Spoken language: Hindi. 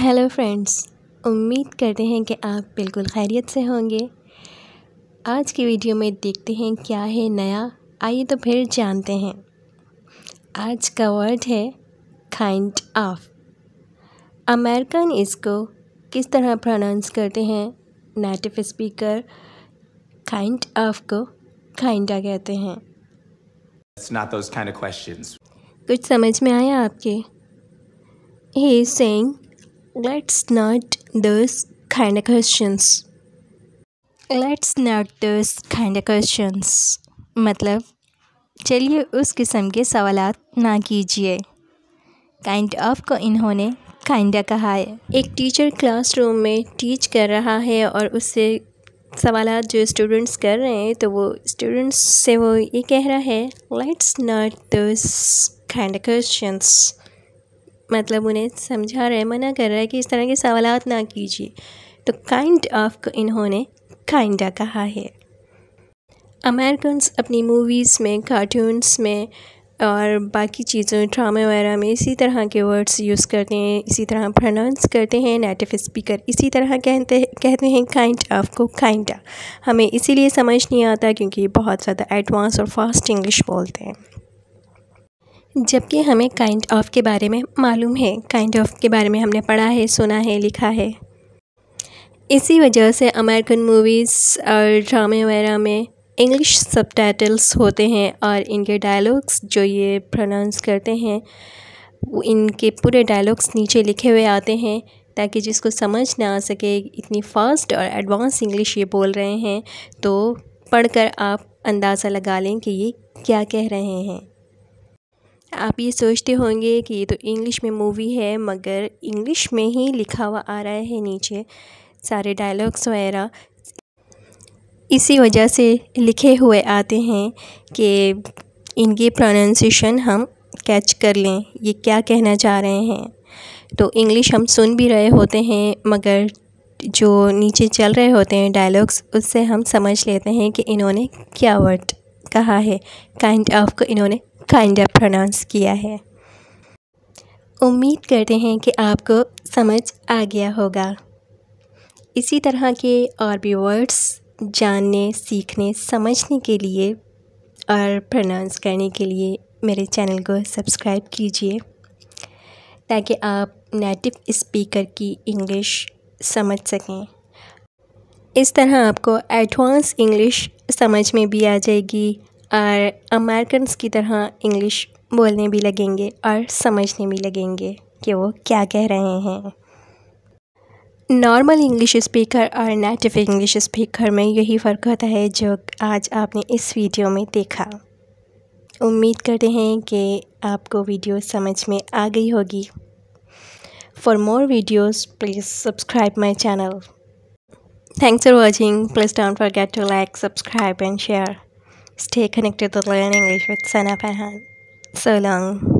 हेलो फ्रेंड्स उम्मीद करते हैं कि आप बिल्कुल खैरियत से होंगे आज की वीडियो में देखते हैं क्या है नया आइए तो फिर जानते हैं आज का वर्ड है काइंड ऑफ अमेरिकन इसको किस तरह प्रोनाउंस करते हैं नेटिव स्पीकर काइंड ऑफ को काइंडा कहते हैं kind of कुछ समझ में आया आपके ही सेंग Let's not those kind of questions. Let's not those kind of questions. मतलब चलिए उस किस्म के सवाल ना कीजिए काइंड ऑफ को इन्होंने काइंडा कहा है एक टीचर क्लासरूम में टीच कर रहा है और उससे सवाल जो स्टूडेंट्स कर रहे हैं तो वो स्टूडेंट्स से वो ये कह रहा है let's not this kind questions मतलब उन्हें समझा रहा है मना कर रहा है कि इस तरह के सवाल ना कीजिए तो काइंड ऑफ इन्होंने काइंडा कहा है अमेरिकन अपनी मूवीज़ में कार्टून्स में और बाकी चीज़ों ड्रामे वगैरह में इसी तरह के वर्ड्स यूज़ करते हैं इसी तरह प्रनाउंस करते हैं नेटिव स्पीकर इसी तरह कहते कहते हैं काइंड ऑफ को काइंडा हमें इसीलिए समझ नहीं आता क्योंकि बहुत ज़्यादा एडवांस और फास्ट इंग्लिश बोलते हैं जबकि हमें काइंड ऑफ के बारे में मालूम है काइंड ऑफ के बारे में हमने पढ़ा है सुना है लिखा है इसी वजह से अमेरिकन मूवीज़ और ड्रामे वगैरह में इंग्लिश सब होते हैं और इनके डायलॉग्स जो ये प्रोनाउंस करते हैं इनके पूरे डायलॉग्स नीचे लिखे हुए आते हैं ताकि जिसको समझ ना आ सके इतनी फास्ट और एडवांस इंग्लिश ये बोल रहे हैं तो पढ़कर आप अंदाज़ा लगा लें कि ये क्या कह रहे हैं आप ये सोचते होंगे कि ये तो इंग्लिश में मूवी है मगर इंग्लिश में ही लिखा हुआ आ रहा है नीचे सारे डायलॉग्स वगैरह इसी वजह से लिखे हुए आते हैं कि इनकी प्रोनाउंसिएशन हम कैच कर लें ये क्या कहना चाह रहे हैं तो इंग्लिश हम सुन भी रहे होते हैं मगर जो नीचे चल रहे होते हैं डायलॉग्स उससे हम समझ लेते हैं कि इन्होंने क्या वर्ड कहा है काइंड ऑफ को इन्होंने काइंड ऑफ प्रोनाउंस किया है उम्मीद करते हैं कि आपको समझ आ गया होगा इसी तरह के और भी वर्ड्स जानने सीखने समझने के लिए और प्रोनाउंस करने के लिए मेरे चैनल को सब्सक्राइब कीजिए ताकि आप नेटिव स्पीकर की इंग्लिश समझ सकें इस तरह आपको एडवांस इंग्लिश समझ में भी आ जाएगी और अमेरिकन की तरह इंग्लिश बोलने भी लगेंगे और समझने भी लगेंगे कि वो क्या कह रहे हैं नॉर्मल इंग्लिश स्पीकर और नेटिव इंग्लिश स्पीकर में यही फ़र्क होता है जो आज आपने इस वीडियो में देखा उम्मीद करते हैं कि आपको वीडियो समझ में आ गई होगी for more videos please subscribe my channel thanks for watching please don't forget to like subscribe and share Stay connected with Learn English with Sana Pahan. So long.